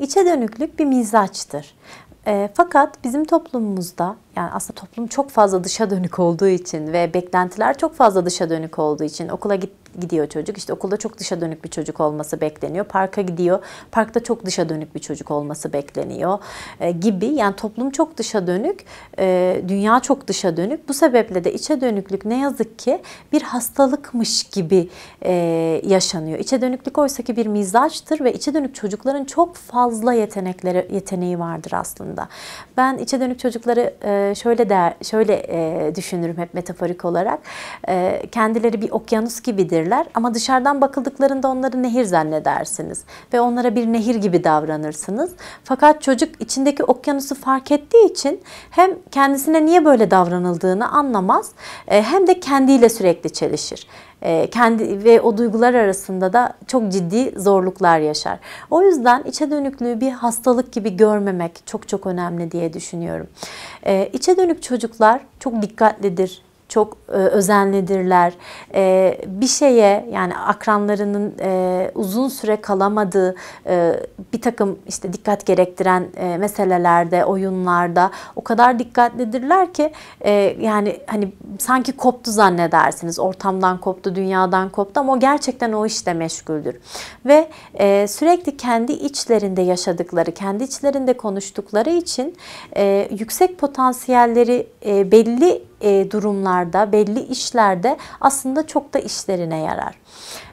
İçe dönüklük bir mizaçtır. E, fakat bizim toplumumuzda yani aslında toplum çok fazla dışa dönük olduğu için ve beklentiler çok fazla dışa dönük olduğu için okula git gidiyor çocuk. İşte okulda çok dışa dönük bir çocuk olması bekleniyor. Parka gidiyor. Parkta çok dışa dönük bir çocuk olması bekleniyor e, gibi. Yani toplum çok dışa dönük, e, dünya çok dışa dönük. Bu sebeple de içe dönüklük ne yazık ki bir hastalıkmış gibi e, yaşanıyor. İçe dönüklük oysa ki bir mizaçtır ve içe dönük çocukların çok fazla yetenekleri yeteneği vardır aslında. Ben içe dönük çocukları e, şöyle der, şöyle e, düşünürüm hep metaforik olarak. E, kendileri bir okyanus gibidir nehirler ama dışarıdan bakıldıklarında onları nehir zannedersiniz ve onlara bir nehir gibi davranırsınız. Fakat çocuk içindeki okyanusu fark ettiği için hem kendisine niye böyle davranıldığını anlamaz e, hem de kendiyle sürekli çelişir e, kendi ve o duygular arasında da çok ciddi zorluklar yaşar. O yüzden içe dönüklüğü bir hastalık gibi görmemek çok çok önemli diye düşünüyorum. E, içe dönük çocuklar çok dikkatlidir, çok e, özenlidirler. E, bir şeye yani akranlarının e, uzun süre kalamadığı e, bir takım işte dikkat gerektiren e, meselelerde, oyunlarda o kadar dikkatlidirler ki e, yani hani sanki koptu zannedersiniz. Ortamdan koptu, dünyadan koptu ama o gerçekten o işte meşguldür. Ve e, sürekli kendi içlerinde yaşadıkları, kendi içlerinde konuştukları için e, yüksek potansiyelleri e, belli e, durumlarda, belli işlerde aslında çok da işlerine yarar.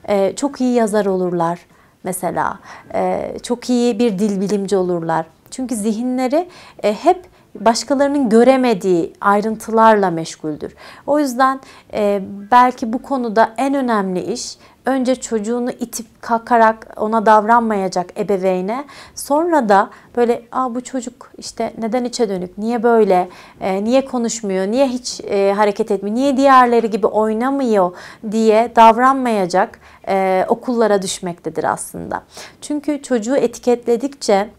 E, çok iyi yazar olurlar mesela. E, çok iyi bir dil bilimci olurlar. Çünkü zihinleri hep başkalarının göremediği ayrıntılarla meşguldür. O yüzden e, belki bu konuda en önemli iş önce çocuğunu itip kalkarak ona davranmayacak ebeveyne sonra da böyle Aa, bu çocuk işte neden içe dönük niye böyle e, niye konuşmuyor niye hiç e, hareket etmiyor niye diğerleri gibi oynamıyor diye davranmayacak e, okullara düşmektedir aslında. Çünkü çocuğu etiketledikçe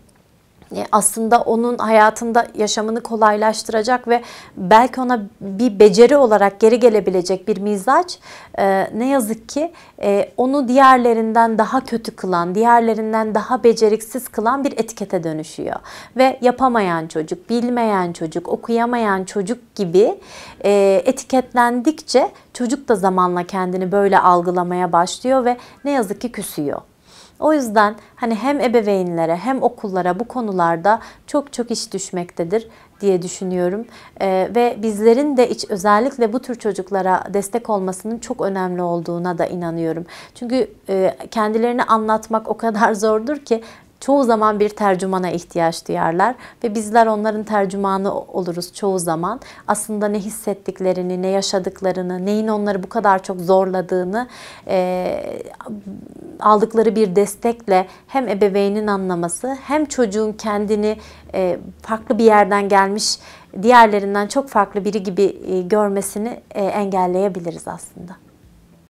e, aslında onun hayatında yaşamını kolaylaştıracak ve belki ona bir beceri olarak geri gelebilecek bir mizaç e, ne yazık ki e, onu diğerlerinden daha kötü kılan, diğerlerinden daha beceriksiz kılan bir etikete dönüşüyor. Ve yapamayan çocuk, bilmeyen çocuk, okuyamayan çocuk gibi etiketlendikçe çocuk da zamanla kendini böyle algılamaya başlıyor ve ne yazık ki küsüyor. O yüzden hani hem ebeveynlere hem okullara bu konularda çok çok iş düşmektedir diye düşünüyorum. Ee, ve bizlerin de iç, özellikle bu tür çocuklara destek olmasının çok önemli olduğuna da inanıyorum. Çünkü e, kendilerini anlatmak o kadar zordur ki çoğu zaman bir tercümana ihtiyaç duyarlar ve bizler onların tercümanı oluruz çoğu zaman. Aslında ne hissettiklerini, ne yaşadıklarını, neyin onları bu kadar çok zorladığını e, aldıkları bir destekle hem ebeveynin anlaması hem çocuğun kendini e, farklı bir yerden gelmiş diğerlerinden çok farklı biri gibi e, görmesini e, engelleyebiliriz aslında.